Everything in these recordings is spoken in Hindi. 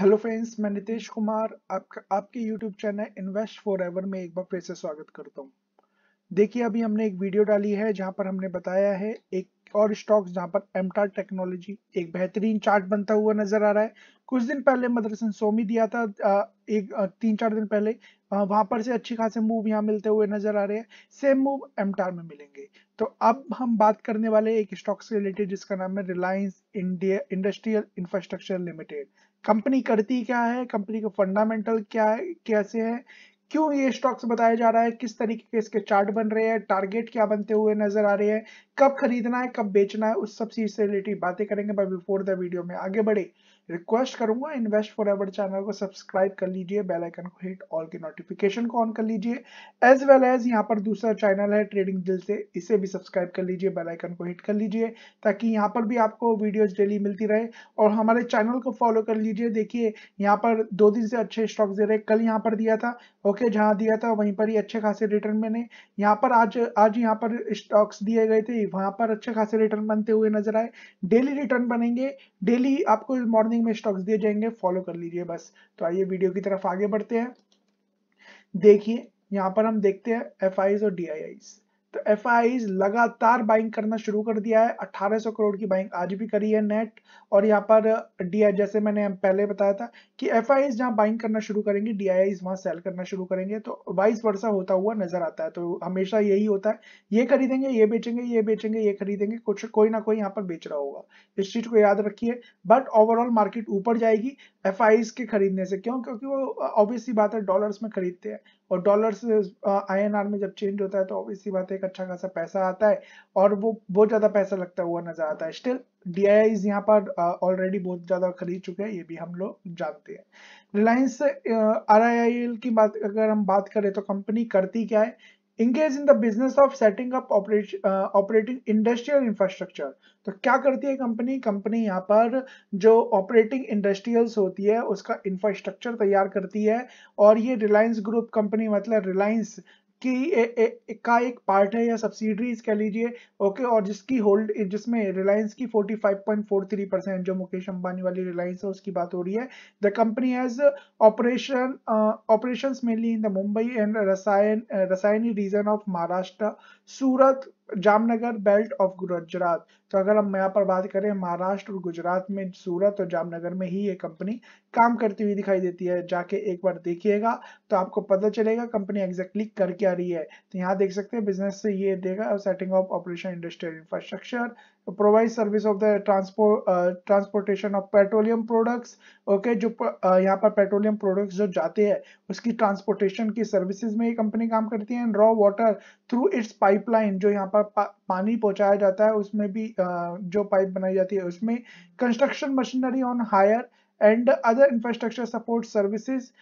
हेलो फ्रेंड्स मैं नितेश कुमार आपका आपके YouTube channel invest for ever में एक बार फिर से स्वागत करता हूँ देखिए अभी हमने एक वीडियो डाली है जहाँ पर हमने बताया है एक और स्टॉक्स जहाँ पर एमटार टेक्नोलॉजी एक बेहतरीन चार्ट बनता हुआ नजर आ रहा है कुछ दिन पहले मदरसन सोमी दिया था एक तीन चार दिन पहले वहां पर से अच्छी खासे मूव यहाँ मिलते हुए नजर आ रहे हैं सेम मूव एमटार में मिलेंगे तो अब हम बात करने वाले एक स्टॉक से रिलेटेड जिसका नाम है Reliance India industrial infrastructure limited company करती क्या है कंपनी का फंडामेंटल क्या है कैसे है क्यों ये स्टॉक्स बताया जा रहा है किस तरीके के इसके चार्ट बन रहे हैं टारगेट क्या बनते हुए नजर आ रहे हैं कब खरीदना है कब बेचना है उस सब चीज से रिलेटेड बातें करेंगे बट बिफोर द वीडियो में आगे बढ़े रिक्वेस्ट करूंगा इन्वेस्ट फॉर एवर चैनल को सब्सक्राइब कर लीजिए बेल आइकन को हिट ऑल के नोटिफिकेशन को ऑन कर लीजिए एज वेल एज यहाँ पर दूसरा चैनल है ट्रेडिंग दिल से इसे भी सब्सक्राइब कर लीजिए बेल आइकन को हिट कर लीजिए ताकि यहाँ पर भी आपको वीडियोस डेली मिलती रहे और हमारे चैनल को फॉलो कर लीजिए देखिए यहाँ पर दो दिन से अच्छे स्टॉक्स दे रहे कल यहाँ पर दिया था ओके ओके जहां दिया था वहीं पर ही अच्छे खासे रिटर्न मैंने यहाँ पर आज आज यहाँ पर स्टॉक्स दिए गए थे वहां पर अच्छे खासे रिटर्न बनते हुए नजर आए डेली रिटर्न बनेंगे डेली आपको मॉर्निंग में स्टॉक्स दिए जाएंगे फॉलो कर लीजिए बस तो आइए वीडियो की तरफ आगे बढ़ते हैं देखिए यहाँ पर हम देखते हैं एफ और डी तो एफ लगातार बाइंग करना शुरू कर दिया है 1800 करोड़ की बाइंग आज भी करी है नेट और यहाँ पर डी uh, जैसे मैंने पहले बताया था कि एफ आई जहाँ बाइंग करना शुरू करेंगे डी आई वहाँ सेल करना शुरू करेंगे तो वाइस वर्षा होता हुआ नजर आता है तो हमेशा यही होता है ये खरीदेंगे ये बेचेंगे ये बेचेंगे ये खरीदेंगे कुछ कोई ना कोई यहाँ पर बेच रहा होगा इस चीज को याद रखिए बट ओवरऑल मार्केट ऊपर जाएगी एफ के खरीदने से क्यों क्योंकि वो ऑब्वियसली uh, बात है डॉलर में खरीदते हैं और डॉलर से आईएनआर में जब चेंज होता है तो ऑब्वियसली बात है एक अच्छा खासा पैसा आता है और वो बहुत ज़्यादा पैसा लगता हुआ नजर आता है स्टिल डी आई यहाँ पर ऑलरेडी बहुत ज़्यादा खरीद चुके हैं ये भी हम लोग जानते हैं Reliance R I I L की बात अगर हम बात करें तो कंपनी करती क्या है engage in the business of setting up operating industrial infrastructure तो क्या करती है कंपनी कंपनी यहाँ पर जो ऑपरेटिंग इंडस्ट्रियल्स होती है उसका इंफ्रास्ट्रक्चर तैयार करती है और ये रिलायंस ग्रुप कंपनी मतलब रिलायंस की का एक पार्ट है या सब्सिडरीज कह लीजिए ओके और जिसकी होल्ड जिसमें रिलायंस की 45.43 परसेंट जो मुकेश अंबानी वाली रिलायंस है उसकी बात हो रही है the company has operation operation mainly in the Mumbai and रसायन Rasayani region of Maharashtra Surat Jamnagar belt of Gujarat तो अगर हम यहाँ पर बात करें महाराष्ट्र और गुजरात में सूरत और जामनगर में ही ये कंपनी काम करती हुई दिखाई देती है जाके एक बार देखिएगा तो आपको पता चलेगा कंपनी एग्जैक्टली कर क्या जा रही है तो यहाँ देख सकते हैं बिजनेस से ये देगा setting of operation industrial infrastructure provide service of the transport transportation of petroleum products okay जो uh, यहाँ पर पेट्रोलियम प्रोडक्ट्स जो जाते हैं उसकी ट्रांसपोर्टेशन की सर्विसेज में ये कंपनी काम करती है and raw water through its pipeline जो यहाँ पर पा, पानी पहुँचाया जाता है उसमें भी uh, जो पाइप बनाई जाती है उसमें construction machinery on hire and other infrastructure support services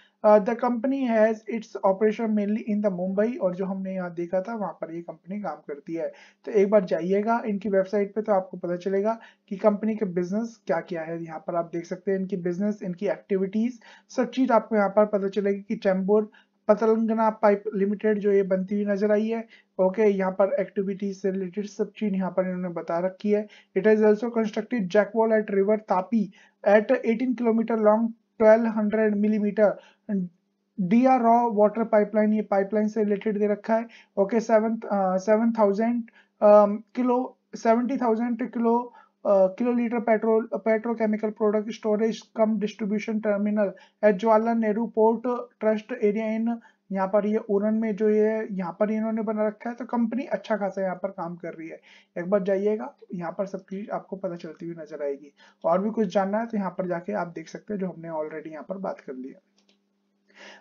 the company has its operation mainly in the Mumbai और जो हमने यहाँ देखा था वहाँ पर ये कंपनी काम करती है तो एक बार जाइएगा इनकी वेबसाइट पे तो आपको पता चलेगा कि कंपनी के बिजनेस क्या क्या है यहाँ पर आप देख सकते हैं इनकी बिजनेस इनकी एक्टिविटीज सब चीज आपको यहाँ पर पता चलेगी कि चैम्बोर पतलंगना पाइप लिमिटेड जो ये बनती हुई नजर आई है ओके okay, यहाँ पर एक्टिविटीज से रिलेटेड सब चीज यहाँ पर इन्होंने बता रखी है it is also constructed jackwell at river Tapi at 18 kilometre long 1200 millimetre D R raw water pipeline ये पाइपलाइन से रिलेटेड दे रखा है okay seven seven thousand kilo seventy thousand kilo kilolitre petrol petrochemical product storage cum distribution terminal at Jawaharlal Nehru port trust area in यहाँ पर ये उड़न में जो ये यहाँ पर इन्होंने बना रखा है तो कंपनी अच्छा खासा यहाँ पर काम कर रही है एक बार जाइएगा यहाँ पर सब चीज आपको पता चलती हुई नजर आएगी और भी कुछ जानना है तो यहाँ पर जाके आप देख सकते हैं जो हमने ऑलरेडी यहाँ पर बात कर लिया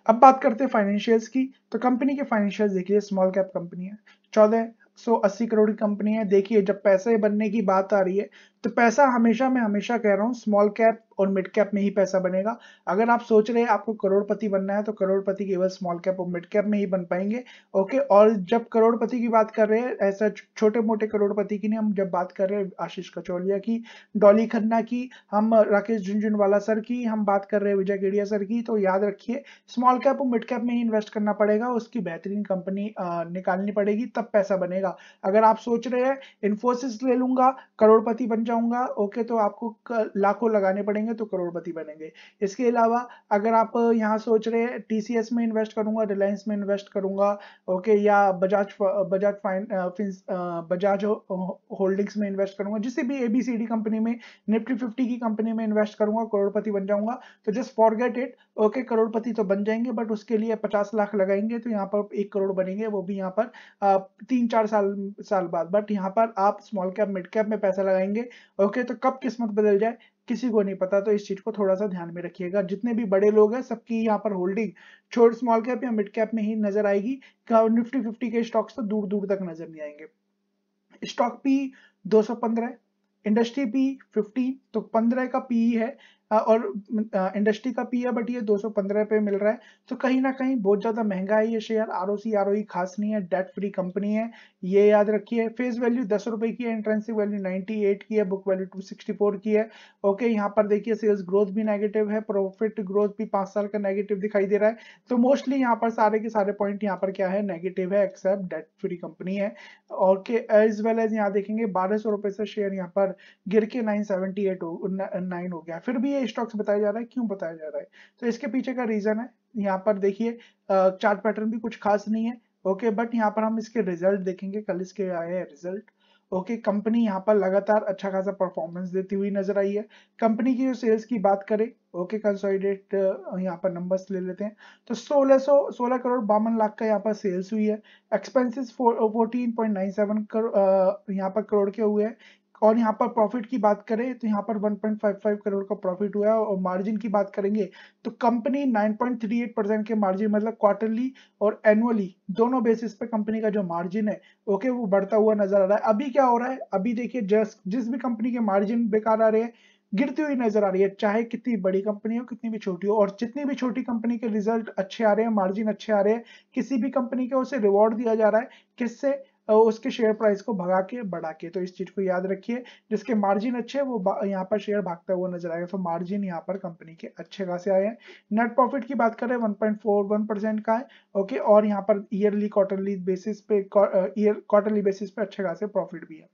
अब बात करते हैं फाइनेंशियल्स की तो कंपनी के फाइनेंशियल देखिए स्मॉल कैप कंपनी है चौदह सौ अस्सी करोड़ की कंपनी है देखिए जब पैसे बनने की बात आ रही है तो पैसा हमेशा मैं हमेशा कह रहा हूँ स्मॉल कैप और मिड कैप में ही पैसा बनेगा अगर आप सोच रहे हैं आपको करोड़पति बनना है तो करोड़पति केवल स्मॉल कैप और मिड कैप में ही बन पाएंगे ओके और जब करोड़पति की बात कर रहे हैं ऐसा छोटे मोटे करोड़पति की नहीं हम जब बात कर रहे हैं आशीष कचौलिया की डॉली खन्ना की हम राकेश झुंझुनवाला सर की हम बात कर रहे हैं विजय गेड़िया सर की तो याद रखिए स्मॉल कैप और मिड कैप में ही इन्वेस्ट करना पड़ेगा उसकी बेहतरीन कंपनी निकालनी पड़ेगी तब पैसा बनेगा अगर आप सोच रहे हैं इन्फोसिस ले लूंगा करोड़पति बन जाऊंगा जाऊंगा ओके तो आपको लाखों लगाने पड़ेंगे तो करोड़पति बनेंगे इसके अलावा अगर आप यहाँ सोच रहे हैं टी में इन्वेस्ट करूंगा रिलायंस में इन्वेस्ट करूंगा ओके या बजाज बजाज फाइन बजाज होल्डिंग्स में इन्वेस्ट करूंगा जिससे भी एबीसीडी कंपनी में निफ्टी फिफ्टी की कंपनी में इन्वेस्ट करूंगा करोड़पति बन जाऊंगा तो जस्ट फॉरगेट इट ओके करोड़पति तो बन जाएंगे बट उसके लिए पचास लाख लगाएंगे तो यहाँ पर एक करोड़ बनेंगे वो भी यहाँ पर तीन चार साल साल बाद बट यहाँ पर आप स्मॉल कैप मिड कैप में पैसा लगाएंगे ओके तो कब किस्मत बदल जाए किसी को नहीं पता तो इस चीज को थोड़ा सा ध्यान में रखिएगा जितने भी बड़े लोग हैं सबकी यहाँ पर होल्डिंग छोट स्मॉल कैप या मिड कैप में ही नजर आएगी निफ्टी फिफ्टी के स्टॉक्स तो दूर दूर तक नजर नहीं आएंगे स्टॉक पी पंद्रह इंडस्ट्री पी 15 तो 15 का पी है और इंडस्ट्री का पी है बट ये 215 पे मिल रहा है तो कहीं ना कहीं बहुत ज़्यादा महंगा है ये शेयर आर ओ सी खास नहीं है डेट फ्री कंपनी है ये याद रखिए फेस वैल्यू दस रुपए की है इंट्रेंसिक वैल्यू 98 की है बुक वैल्यू 264 की है ओके यहाँ पर देखिए सेल्स ग्रोथ भी नेगेटिव है प्रॉफिट ग्रोथ भी पांच साल का नेगेटिव दिखाई दे रहा है तो मोस्टली यहाँ पर सारे के सारे पॉइंट यहाँ पर क्या है नेगेटिव है एक्सेप्ट डेट फ्री कंपनी है ओके एज वेल एज यहाँ देखेंगे बारह से शेयर यहाँ पर गिर के नाइन सेवेंटी हो गया फिर भी ये स्टॉक्स बताया जा रहा है क्यों बताया जा रहा है तो इसके पीछे का रीजन है यहाँ पर देखिए चार्ट पैटर्न भी कुछ खास नहीं है ओके बट यहाँ पर हम इसके रिजल्ट देखेंगे कल इसके आए हैं रिजल्ट ओके कंपनी यहाँ पर लगातार अच्छा खासा परफॉर्मेंस देती हुई नजर आई है कंपनी की जो सेल्स की बात करें ओके कंसोलिडेट यहाँ पर नंबर्स ले लेते हैं तो 1600 सोलह करोड़ बावन लाख का यहाँ पर सेल्स हुई है एक्सपेंसेस 14.97 करोड़ यहाँ पर करोड़ के हुए हैं और यहाँ पर प्रॉफिट की बात करें तो यहाँ पर 1.55 करोड़ का प्रॉफिट हुआ और मार्जिन की बात करेंगे तो कंपनी 9.38 परसेंट के मार्जिन मतलब क्वार्टरली और एनुअली दोनों बेसिस पे कंपनी का जो मार्जिन है ओके वो बढ़ता हुआ नजर आ रहा है अभी क्या हो रहा है अभी देखिए जस्ट जिस भी कंपनी के मार्जिन बेकार आ रहे हैं गिरती हुई नजर आ रही है चाहे कितनी बड़ी कंपनी हो कितनी भी छोटी हो और जितनी भी छोटी कंपनी के रिजल्ट अच्छे आ रहे हैं मार्जिन अच्छे आ रहे हैं किसी भी कंपनी के उसे रिवॉर्ड दिया जा रहा है किससे उसके शेयर प्राइस को भगा के बढ़ा के तो इस चीज को याद रखिए जिसके मार्जिन अच्छे वो यहाँ पर शेयर भागता हुआ नजर आएगा तो मार्जिन यहाँ पर कंपनी के अच्छे खासे आए हैं नेट प्रॉफिट की बात करें 1.41 परसेंट का है ओके और यहाँ पर ईयरली क्वार्टरली बेसिस पे ईयर क्वार्टरली बेसिस पे अच्छे खासे प्रॉफिट भी है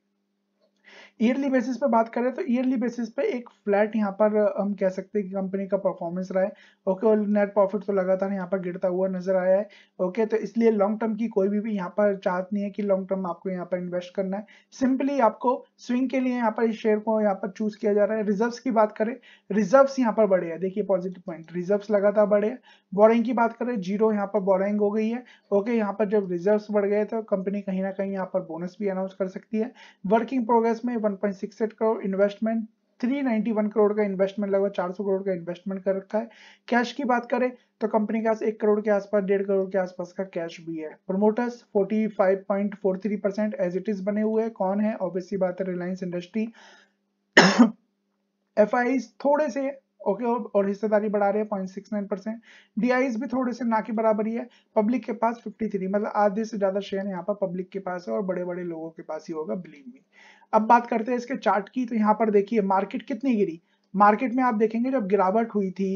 ईयरली बेसिस पे बात करें तो ईयरली बेसिस पे एक फ्लैट यहाँ पर हम कह सकते हैं कि कंपनी का परफॉर्मेंस रहा है ओके और नेट प्रॉफिट तो लगातार यहाँ पर गिरता हुआ नजर आया है ओके तो इसलिए लॉन्ग टर्म की कोई भी, भी यहाँ पर चाहत नहीं है कि लॉन्ग टर्म आपको यहाँ पर इन्वेस्ट करना है सिंपली आपको स्विंग के लिए यहाँ पर इस शेयर को यहाँ पर चूज किया जा रहा है रिजर्व की बात करें रिजर्व यहाँ पर बढ़े हैं देखिए पॉजिटिव पॉइंट रिजर्व लगातार बढ़े हैं बोरिंग की बात करें जीरो यहाँ पर बोरिंग हो गई है ओके यहाँ पर जब रिजर्व बढ़ गए तो कंपनी कहीं ना कहीं यहाँ पर बोनस भी अनाउंस कर सकती है वर्किंग प्रोग्रेस में 1.68 करोड़ इन्वेस्टमेंट 391 करोड़ का इन्वेस्टमेंट लगभग 400 करोड़ का इन्वेस्टमेंट कर रखा है कैश की बात करें तो कंपनी के पास एक करोड़ के आसपास डेढ़ करोड़ के आसपास का कैश भी है promoters 45.43 percent as it is बने हुए हैं कौन है ऑब्वियसली बात है रिलायंस इंडस्ट्री एफ थोड़े से ओके okay, और हिस्सेदारी बढ़ा रहे हैं पॉइंट डीआईज भी थोड़े से ना के बराबर ही है पब्लिक के पास 53 मतलब आधे से ज्यादा शेयर यहाँ पर पब्लिक के पास है और बड़े बड़े लोगों के पास ही होगा बिलीव मी अब बात करते हैं इसके चार्ट की तो यहाँ पर देखिए मार्केट कितनी गिरी मार्केट में आप देखेंगे जब गिरावट हुई थी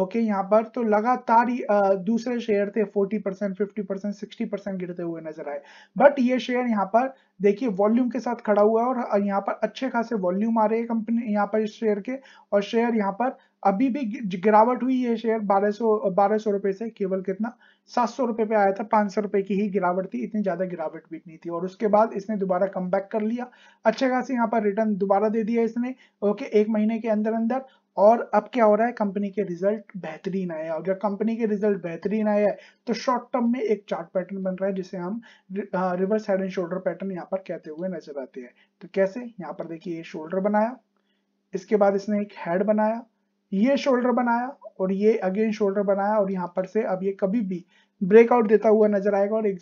ओके यहाँ पर तो लगातार दूसरे शेयर थे 40 percent fifty percent sixty percent गिरते हुए नजर आए बट ये शेयर यहाँ पर देखिए वॉल्यूम के साथ खड़ा हुआ है और यहाँ पर अच्छे खासे वॉल्यूम आ रहे हैं कंपनी यहाँ पर इस शेयर के और शेयर यहाँ पर अभी भी गिरावट हुई है शेयर 1200 1200 रुपए से केवल कितना सात सौ रुपए पे आया था पांच सौ रुपए की ही गिरावट थी इतनी ज्यादा गिरावट भी नहीं थी और उसके बाद इसने दोबारा कम बैक कर लिया अच्छे खासे यहाँ पर रिटर्न दोबारा दे दिया इसने ओके एक महीने के अंदर अंदर और अब क्या हो रहा है कंपनी के रिजल्ट बेहतरीन आए और जब कंपनी के रिजल्ट बेहतरीन आया है तो शॉर्ट टर्म में एक चार्ट पैटर्न बन रहा है जिसे हम reverse head and shoulder pattern यहाँ पर कहते हुए नजर आते हैं तो कैसे यहाँ पर देखिए ये शोल्डर बनाया इसके बाद इसने एक हेड बनाया ये शोल्डर बनाया और ये अगेन शोल्डर बनाया और यहाँ पर से अब ये कभी भी ब्रेकआउट देता हुआ नजर आएगा और एक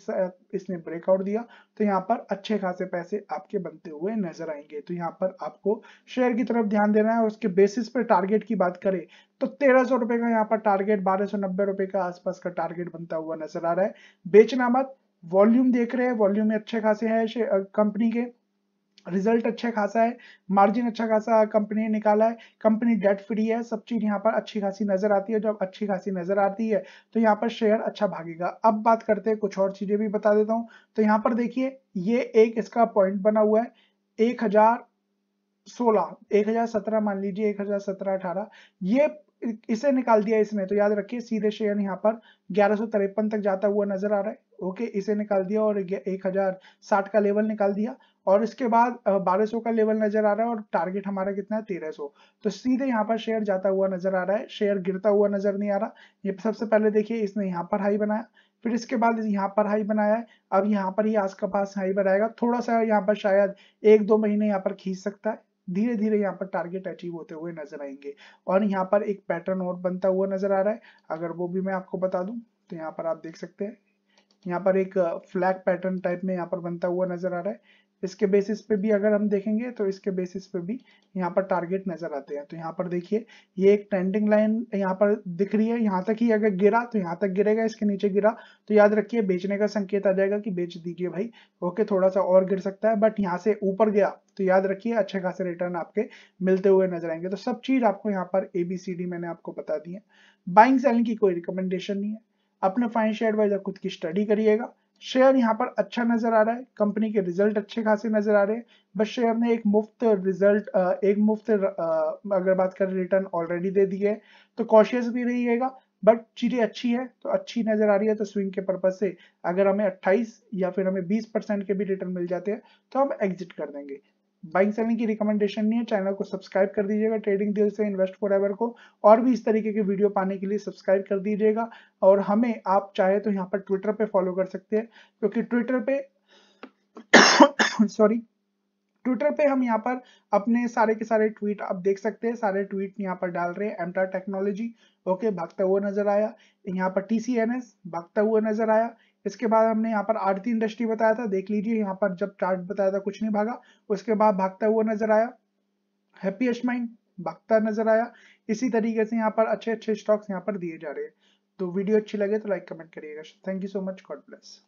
इसने ब्रेकआउट दिया तो यहाँ पर अच्छे खासे पैसे आपके बनते हुए नजर आएंगे तो यहाँ पर आपको शेयर की तरफ ध्यान देना है उसके बेसिस पर टारगेट की बात करें तो तेरह सौ रुपए का यहाँ पर टारगेट बारह सौ नब्बे रुपए का आसपास का टारगेट बनता हुआ नजर आ रहा है बेचना मत वॉल्यूम देख रहे हैं वॉल्यूम अच्छे खासे है कंपनी के रिजल्ट अच्छा खासा है मार्जिन अच्छा खासा कंपनी ने निकाला है कंपनी डेट फ्री है सब चीज यहाँ पर अच्छी खासी नजर आती है जब अच्छी खासी नजर आती है तो यहाँ पर शेयर अच्छा भागेगा अब बात करते हैं कुछ और चीजें भी बता देता हूँ तो यहाँ पर देखिए ये एक इसका पॉइंट बना हुआ है एक हजार सोलह एक हजार सत्रह मान लीजिए एक हजार सत्रह अठारह ये इसे निकाल दिया इसने तो याद रखिए सीधे शेयर यहाँ पर ग्यारह तक जाता हुआ नजर आ रहा है ओके इसे निकाल दिया और एक साठ का लेवल निकाल दिया और इसके बाद बारह सौ का लेवल नजर आ रहा है और टारगेट हमारा कितना है तेरह सौ तो सीधे यहाँ पर शेयर जाता हुआ नजर आ रहा है शेयर गिरता हुआ नजर नहीं आ रहा ये सबसे पहले देखिए इसने यहाँ पर हाई बनाया फिर इसके बाद यहाँ पर हाई बनाया है अब यहाँ पर ही आस का पास हाई बनाएगा थोड़ा सा यहाँ पर शायद एक दो महीने यहाँ पर खींच सकता है धीरे धीरे यहाँ पर टारगेट अचीव होते हुए नजर आएंगे और यहाँ पर एक पैटर्न और बनता हुआ नजर आ रहा है अगर वो भी मैं आपको बता दूं तो यहाँ पर आप देख सकते हैं यहाँ पर एक फ्लैग पैटर्न टाइप में यहाँ पर बनता हुआ नजर आ रहा है इसके बेसिस पे भी अगर हम देखेंगे तो इसके बेसिस पे भी यहाँ पर टारगेट नजर आते हैं तो यहाँ पर देखिए ये एक ट्रेंडिंग लाइन यहाँ पर दिख रही है यहाँ तक ही अगर गिरा तो यहाँ तक गिरेगा इसके नीचे गिरा तो याद रखिए बेचने का संकेत आ जाएगा कि बेच दीजिए भाई ओके थोड़ा सा और गिर सकता है बट यहाँ से ऊपर गया तो याद रखिये अच्छे खासे रिटर्न आपके मिलते हुए नजर आएंगे तो सब चीज आपको यहाँ पर एबीसीडी मैंने आपको बता दी है बाइंग सेलिंग की कोई रिकमेंडेशन नहीं है अपने फाइनेंशियल एडवाइजर खुद की स्टडी करिएगा शेयर यहाँ पर अच्छा नजर आ रहा है कंपनी के रिजल्ट अच्छे खासे नजर आ रहे हैं बस शेयर ने एक मुफ्त रिजल्ट एक मुफ्त अगर बात करें रिटर्न ऑलरेडी दे दिए तो कॉशियस भी रहिएगा बट चीजें अच्छी है तो अच्छी नजर आ रही है तो स्विंग के पर्पज से अगर हमें 28 या फिर हमें 20 परसेंट के भी रिटर्न मिल जाते हैं तो हम एग्जिट कर देंगे बाइंग सेलिंग की रिकमेंडेशन नहीं है चैनल को सब्सक्राइब कर दीजिएगा ट्रेडिंग दिल से इन्वेस्ट फॉर को और भी इस तरीके के वीडियो पाने के लिए सब्सक्राइब कर दीजिएगा और हमें आप चाहे तो यहाँ पर ट्विटर पे फॉलो कर सकते हैं क्योंकि ट्विटर पे सॉरी ट्विटर पे हम यहाँ पर अपने सारे के सारे ट्वीट आप देख सकते हैं सारे ट्वीट यहाँ पर डाल रहे हैं एमटा टेक्नोलॉजी ओके भागता हुआ नजर आया यहाँ पर टीसीएनएस भागता हुआ नजर आया इसके बाद हमने यहाँ पर आरती इंडस्ट्री बताया था देख लीजिए यहाँ पर जब चार्ट बताया था कुछ नहीं भागा उसके बाद भागता हुआ नजर आया हैप्पीएस्ट माइंड भागता नजर आया इसी तरीके से यहाँ पर अच्छे अच्छे स्टॉक्स यहाँ पर दिए जा रहे हैं तो वीडियो अच्छी लगे तो लाइक कमेंट करिएगा thank you so much god bless